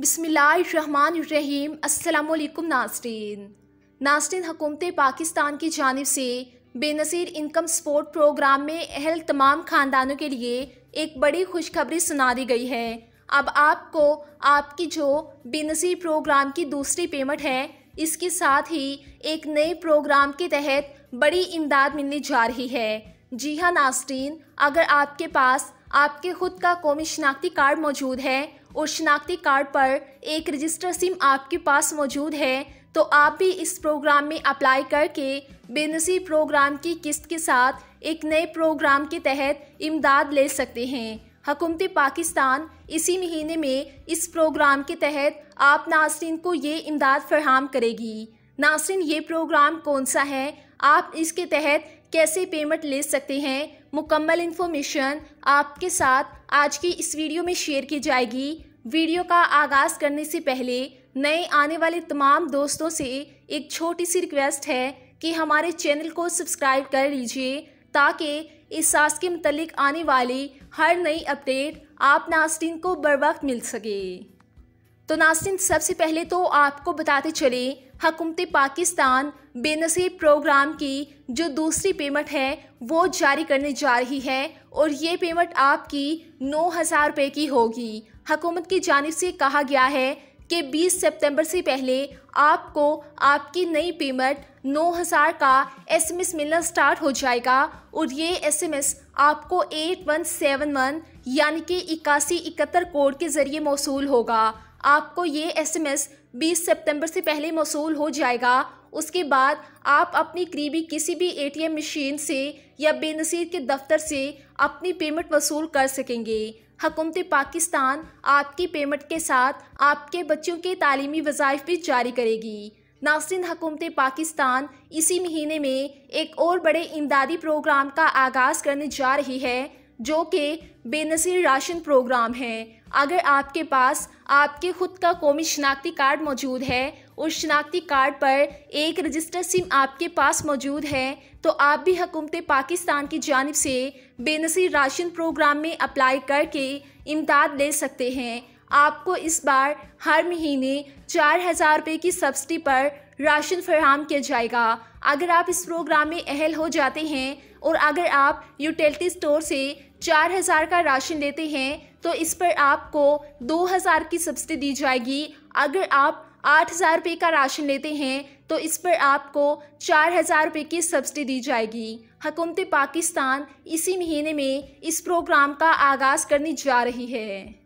बिसमीम अल्लाम नास्रीन नास्रीन हुकूमत पाकिस्तान की जानब से बेनज़ीर इनकम सपोर्ट प्रोग्राम में अहल तमाम ख़ानदानों के लिए एक बड़ी खुशखबरी सुना दी गई है अब आपको आपकी जो बेनज़ीर प्रोग्राम की दूसरी पेमेंट है इसके साथ ही एक नए प्रोग्राम के तहत बड़ी इमदाद मिलने जा रही है जी हाँ नास्रीन अगर आपके पास आपके खुद का कौमी शनाख्ती कार्ड मौजूद है और शनाख्ती कार्ड पर एक रजिस्टर सिम आपके पास मौजूद है तो आप भी इस प्रोग्राम में अप्लाई करके बेनसी प्रोग्राम की किस्त के साथ एक नए प्रोग्राम के तहत इमदाद ले सकते हैं हकूमत पाकिस्तान इसी महीने में इस प्रोग्राम के तहत आप नासन को ये इमदाद फरहम करेगी नासन ये प्रोग्राम कौन सा है आप इसके तहत कैसे पेमेंट ले सकते हैं मुकम्मल इन्फॉर्मेशन आपके साथ आज की इस वीडियो में शेयर की जाएगी वीडियो का आगाज़ करने से पहले नए आने वाले तमाम दोस्तों से एक छोटी सी रिक्वेस्ट है कि हमारे चैनल को सब्सक्राइब कर लीजिए ताकि इस सास के मतलब आने वाली हर नई अपडेट आप नास्तिन को बर वक्त मिल सके तो नास्तिन सबसे पहले तो आपको बताते चले हकूमत पाकिस्तान बेनसीब प्रोग्राम की जो दूसरी पेमेंट है वो जारी करने जा रही है और ये पेमेंट आपकी नौ हज़ार रुपये की होगी हकूमत की जानब से कहा गया है कि 20 सितंबर से पहले आपको आपकी नई पेमेंट 9000 का एसएमएस मिलना स्टार्ट हो जाएगा और ये एसएमएस आपको 8171 यानी कि इक्यासी इकहत्तर कोड के ज़रिए मौसू होगा आपको ये एसएमएस 20 सितंबर से पहले मौसू हो जाएगा उसके बाद आप अपनी करीबी किसी भी एटीएम मशीन से या बेनसीर के दफ्तर से अपनी पेमेंट वसूल कर सकेंगे हकूमत पाकिस्तान आपकी पेमेंट के साथ आपके बच्चों के तालीमी वज़ाइफ भी जारी करेगी नासिन हकूमत पाकिस्तान इसी महीने में एक और बड़े इमदादी प्रोग्राम का आगाज़ करने जा रही है जो कि बेनसीर राशन प्रोग्राम है अगर आपके पास आपके खुद का कौमी शनाख्ती कार्ड मौजूद है उस शनाख्ती कार्ड पर एक रजिस्टर सिम आपके पास मौजूद है तो आप भी हकूमत पाकिस्तान की जानब से बेनसीर राशन प्रोग्राम में अप्लाई करके इमदाद ले सकते हैं आपको इस बार हर महीने चार हज़ार रुपये की सब्सिडी पर राशन फ़राहम किया जाएगा अगर आप इस प्रोग्राम में अहल हो जाते हैं और अगर आप यूटिलिटी स्टोर से चार हज़ार का राशन लेते हैं तो इस पर आपको दो हज़ार की सब्सिडी दी जाएगी अगर आप आठ हज़ार रुपये का राशन लेते हैं तो इस पर आपको चार हज़ार रुपये की सब्सिडी दी जाएगी हकूमत पाकिस्तान इसी महीने में इस प्रोग्राम का आगाज़ करने जा रही है